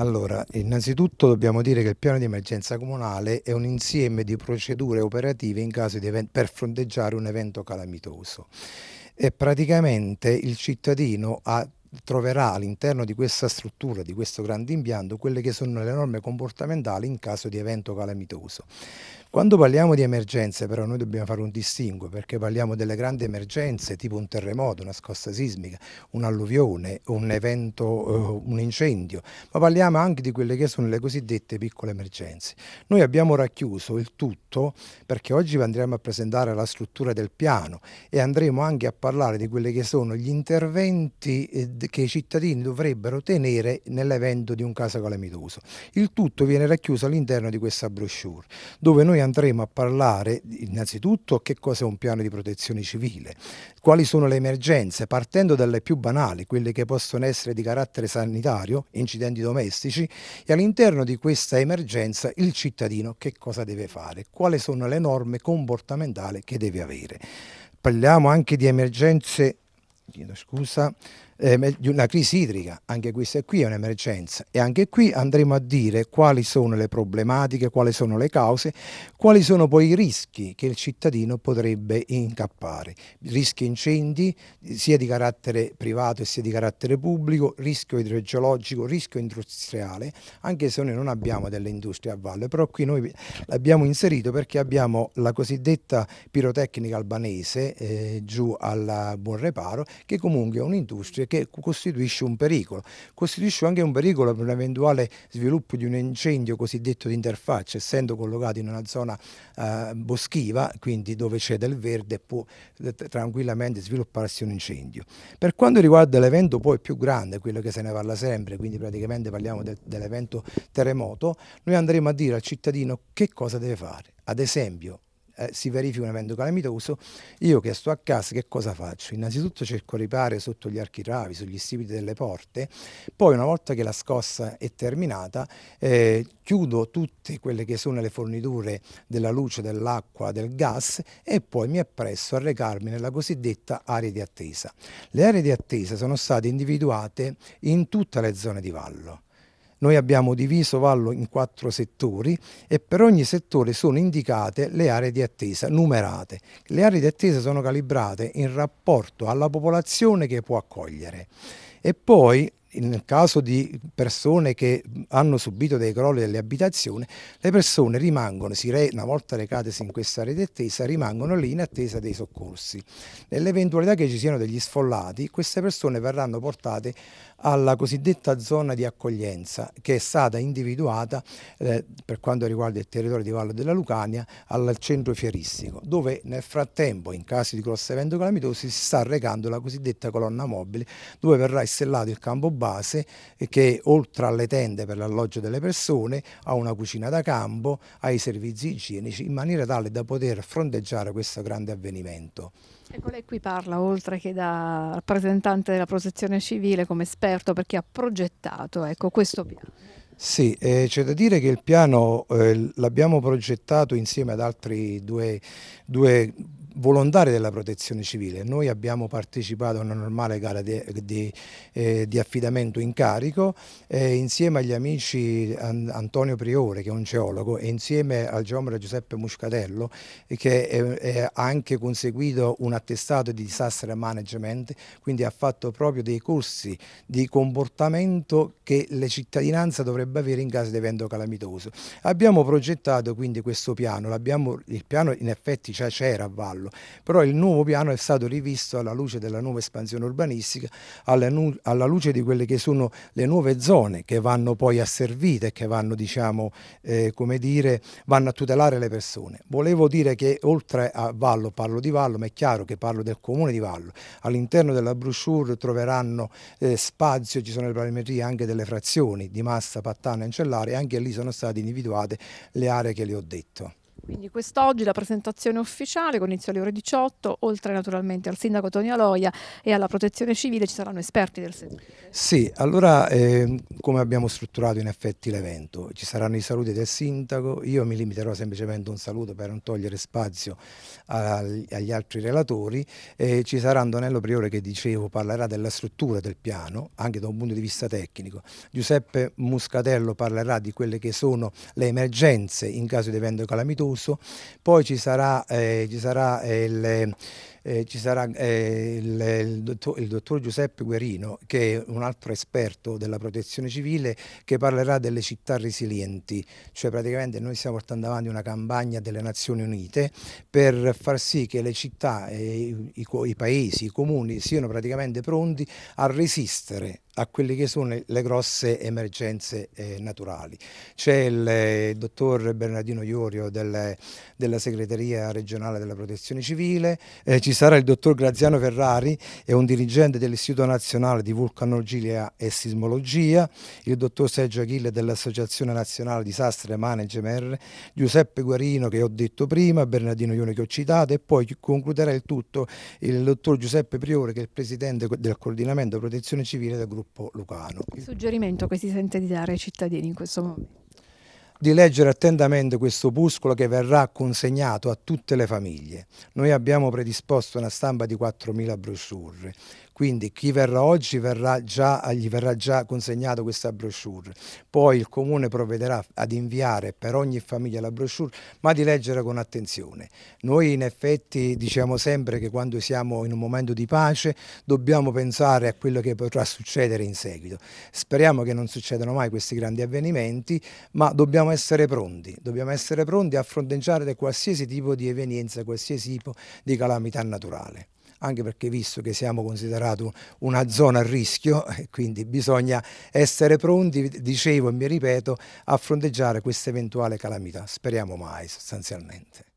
Allora, innanzitutto dobbiamo dire che il piano di emergenza comunale è un insieme di procedure operative per fronteggiare un evento calamitoso e praticamente il cittadino ha troverà all'interno di questa struttura, di questo grande impianto, quelle che sono le norme comportamentali in caso di evento calamitoso. Quando parliamo di emergenze però noi dobbiamo fare un distinguo perché parliamo delle grandi emergenze tipo un terremoto, una scossa sismica, un'alluvione, un evento, eh, un incendio, ma parliamo anche di quelle che sono le cosiddette piccole emergenze. Noi abbiamo racchiuso il tutto perché oggi andremo a presentare la struttura del piano e andremo anche a parlare di quelli che sono gli interventi eh, che i cittadini dovrebbero tenere nell'evento di un caso calamitoso. Il tutto viene racchiuso all'interno di questa brochure, dove noi andremo a parlare innanzitutto che cos'è un piano di protezione civile, quali sono le emergenze, partendo dalle più banali, quelle che possono essere di carattere sanitario, incidenti domestici, e all'interno di questa emergenza il cittadino che cosa deve fare, quali sono le norme comportamentali che deve avere. Parliamo anche di emergenze, chiedo scusa, eh, una crisi idrica, anche questa qui è un'emergenza e anche qui andremo a dire quali sono le problematiche, quali sono le cause, quali sono poi i rischi che il cittadino potrebbe incappare, rischi incendi sia di carattere privato sia di carattere pubblico, rischio idrogeologico, rischio industriale, anche se noi non abbiamo delle industrie a valle, però qui noi l'abbiamo inserito perché abbiamo la cosiddetta pirotecnica albanese eh, giù al Buon Reparo che comunque è un'industria perché costituisce un pericolo. Costituisce anche un pericolo per un eventuale sviluppo di un incendio cosiddetto di interfaccia, essendo collocato in una zona eh, boschiva, quindi dove c'è del verde può eh, tranquillamente svilupparsi un incendio. Per quanto riguarda l'evento poi più grande, quello che se ne parla sempre, quindi praticamente parliamo del, dell'evento terremoto, noi andremo a dire al cittadino che cosa deve fare. Ad esempio, eh, si verifica un evento calamitoso, io che sto a casa che cosa faccio? Innanzitutto cerco ripare sotto gli architravi, sugli stipiti delle porte, poi una volta che la scossa è terminata eh, chiudo tutte quelle che sono le forniture della luce, dell'acqua, del gas e poi mi appresso a recarmi nella cosiddetta area di attesa. Le aree di attesa sono state individuate in tutte le zone di vallo. Noi abbiamo diviso Vallo in quattro settori e per ogni settore sono indicate le aree di attesa numerate. Le aree di attesa sono calibrate in rapporto alla popolazione che può accogliere. E poi nel caso di persone che hanno subito dei crolli delle abitazioni, le persone rimangono, una volta recatesi in questa di attesa, rimangono lì in attesa dei soccorsi. Nell'eventualità che ci siano degli sfollati, queste persone verranno portate alla cosiddetta zona di accoglienza che è stata individuata eh, per quanto riguarda il territorio di Valle della Lucania al centro fieristico dove nel frattempo in caso di grosso evento calamitoso si sta recando la cosiddetta colonna mobile dove verrà installato il campo base eh, che oltre alle tende per l'alloggio delle persone ha una cucina da campo, ha i servizi igienici in maniera tale da poter fronteggiare questo grande avvenimento. Ecco, lei qui parla, oltre che da rappresentante della protezione civile, come esperto, perché ha progettato ecco, questo piano. Sì, eh, c'è da dire che il piano eh, l'abbiamo progettato insieme ad altri due, due volontari della protezione civile. Noi abbiamo partecipato a una normale gara di, di, eh, di affidamento in carico eh, insieme agli amici An Antonio Priore che è un geologo e insieme al geometra Giuseppe Muscatello che ha anche conseguito un attestato di disaster management, quindi ha fatto proprio dei corsi di comportamento che la cittadinanza dovrebbe avere in caso di evento calamitoso. Abbiamo progettato quindi questo piano, il piano in effetti c'era a vallo, farlo. Però il nuovo piano è stato rivisto alla luce della nuova espansione urbanistica, alla, alla luce di quelle che sono le nuove zone che vanno poi asservite, che vanno, diciamo, eh, come dire, vanno a tutelare le persone. Volevo dire che oltre a Vallo, parlo di Vallo, ma è chiaro che parlo del comune di Vallo, all'interno della brochure troveranno eh, spazio, ci sono le parametrie anche delle frazioni di Massa, Pattana, e Ancellare e anche lì sono state individuate le aree che le ho detto. Quindi quest'oggi la presentazione ufficiale con inizio alle ore 18, oltre naturalmente al sindaco Tonio Aloia e alla protezione civile ci saranno esperti del settore. Sì, allora eh, come abbiamo strutturato in effetti l'evento? Ci saranno i saluti del sindaco, io mi limiterò semplicemente a un saluto per non togliere spazio agli altri relatori, eh, ci sarà Antonello Priore che dicevo parlerà della struttura del piano, anche da un punto di vista tecnico, Giuseppe Muscatello parlerà di quelle che sono le emergenze in caso di evento calamitoso, discusso, poi ci sarà, eh, ci sarà il... Eh, ci sarà eh, il, il, dottor, il, dottor, Giuseppe Guerino, che è un altro esperto della protezione civile, che parlerà delle città resilienti, cioè praticamente noi stiamo portando avanti una campagna delle Nazioni Unite per far sì che le città, eh, i, i, i paesi, i comuni siano praticamente pronti a resistere a quelle che sono le grosse emergenze eh, naturali. C'è il, eh, dottor Bernardino Iorio del, della segreteria regionale della protezione civile, eh, ci sarà il dottor Graziano Ferrari, è un dirigente dell'Istituto Nazionale di Vulcanologia e Sismologia, il dottor Sergio Achille dell'Associazione Nazionale Disastre Management, Giuseppe Guarino che ho detto prima, Bernardino Iorio che ho citato e poi concluderà il tutto il dottor Giuseppe Priore che è il presidente del coordinamento protezione civile del gruppo Filippo Lucano. Che suggerimento che si sente di dare ai cittadini in questo momento? di leggere attentamente questo opuscolo che verrà consegnato a tutte le famiglie. Noi abbiamo predisposto una stampa di 4.000 brochure, quindi chi verrà oggi verrà già, gli verrà già consegnato questa brochure. Poi il comune provvederà ad inviare per ogni famiglia la brochure, ma di leggere con attenzione. Noi in effetti diciamo sempre che quando siamo in un momento di pace dobbiamo pensare a quello che potrà succedere in seguito. Speriamo che non succedano mai questi grandi avvenimenti, ma dobbiamo essere pronti, dobbiamo essere pronti a fronteggiare qualsiasi tipo di evenienza, qualsiasi tipo di calamità naturale anche perché visto che siamo considerati una zona a rischio, quindi bisogna essere pronti, dicevo e mi ripeto, a fronteggiare questa eventuale calamità. Speriamo mai sostanzialmente.